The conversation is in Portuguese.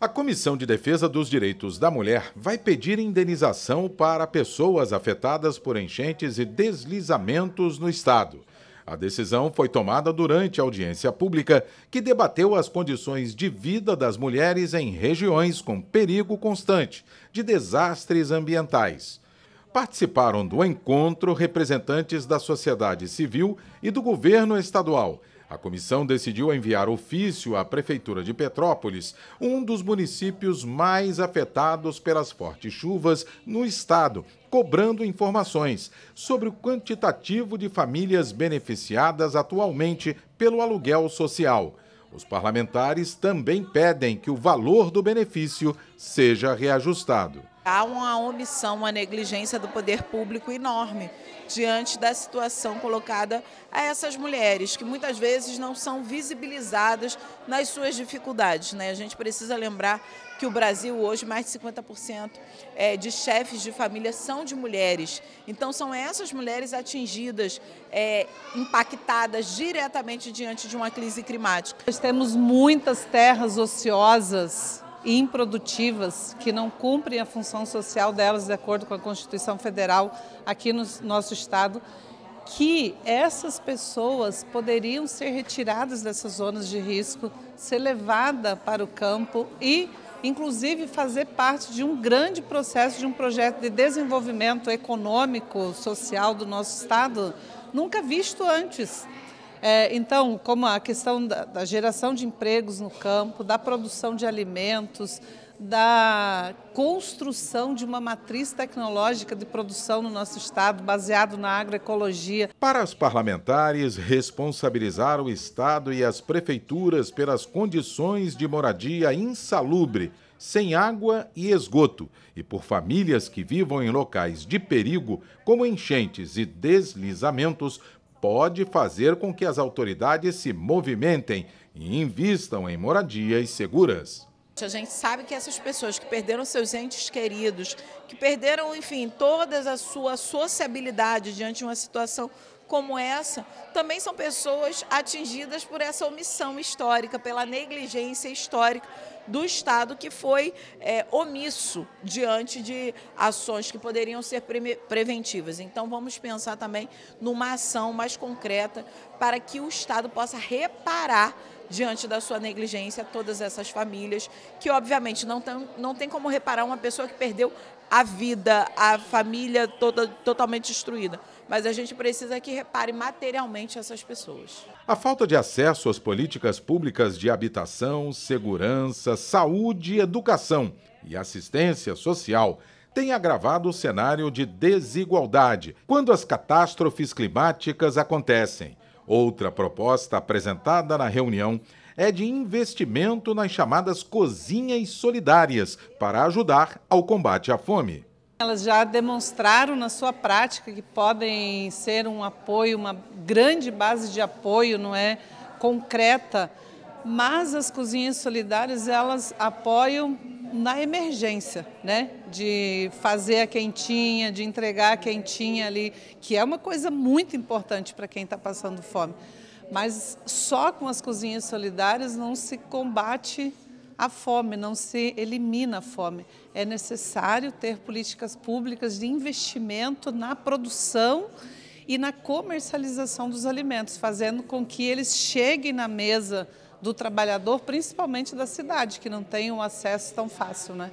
A Comissão de Defesa dos Direitos da Mulher vai pedir indenização para pessoas afetadas por enchentes e deslizamentos no Estado. A decisão foi tomada durante a audiência pública, que debateu as condições de vida das mulheres em regiões com perigo constante de desastres ambientais. Participaram do encontro representantes da sociedade civil e do governo estadual, a comissão decidiu enviar ofício à Prefeitura de Petrópolis, um dos municípios mais afetados pelas fortes chuvas no estado, cobrando informações sobre o quantitativo de famílias beneficiadas atualmente pelo aluguel social. Os parlamentares também pedem que o valor do benefício seja reajustado há uma omissão, uma negligência do poder público enorme diante da situação colocada a essas mulheres, que muitas vezes não são visibilizadas nas suas dificuldades. Né? A gente precisa lembrar que o Brasil hoje, mais de 50% é, de chefes de família são de mulheres. Então, são essas mulheres atingidas, é, impactadas diretamente diante de uma crise climática. Nós temos muitas terras ociosas improdutivas que não cumprem a função social delas de acordo com a Constituição Federal aqui no nosso estado, que essas pessoas poderiam ser retiradas dessas zonas de risco, ser levada para o campo e inclusive fazer parte de um grande processo de um projeto de desenvolvimento econômico, social do nosso estado, nunca visto antes. É, então, como a questão da, da geração de empregos no campo, da produção de alimentos, da construção de uma matriz tecnológica de produção no nosso estado, baseado na agroecologia. Para os parlamentares, responsabilizar o estado e as prefeituras pelas condições de moradia insalubre, sem água e esgoto, e por famílias que vivam em locais de perigo, como enchentes e deslizamentos, pode fazer com que as autoridades se movimentem e invistam em moradias seguras. A gente sabe que essas pessoas que perderam seus entes queridos, que perderam, enfim, toda a sua sociabilidade diante de uma situação como essa também são pessoas atingidas por essa omissão histórica, pela negligência histórica do Estado que foi é, omisso diante de ações que poderiam ser preventivas. Então, vamos pensar também numa ação mais concreta para que o Estado possa reparar diante da sua negligência todas essas famílias que obviamente não tem, não tem como reparar uma pessoa que perdeu a vida, a família toda totalmente destruída. Mas a gente precisa que repare materialmente essas pessoas. A falta de acesso às políticas públicas de habitação, segurança, saúde, educação e assistência social tem agravado o cenário de desigualdade quando as catástrofes climáticas acontecem. Outra proposta apresentada na reunião é de investimento nas chamadas cozinhas solidárias para ajudar ao combate à fome. Elas já demonstraram na sua prática que podem ser um apoio, uma grande base de apoio, não é concreta, mas as cozinhas solidárias elas apoiam na emergência, né? De fazer a quentinha, de entregar a quentinha ali, que é uma coisa muito importante para quem está passando fome. Mas só com as cozinhas solidárias não se combate a fome, não se elimina a fome. É necessário ter políticas públicas de investimento na produção e na comercialização dos alimentos, fazendo com que eles cheguem na mesa do trabalhador, principalmente da cidade, que não tem um acesso tão fácil, né?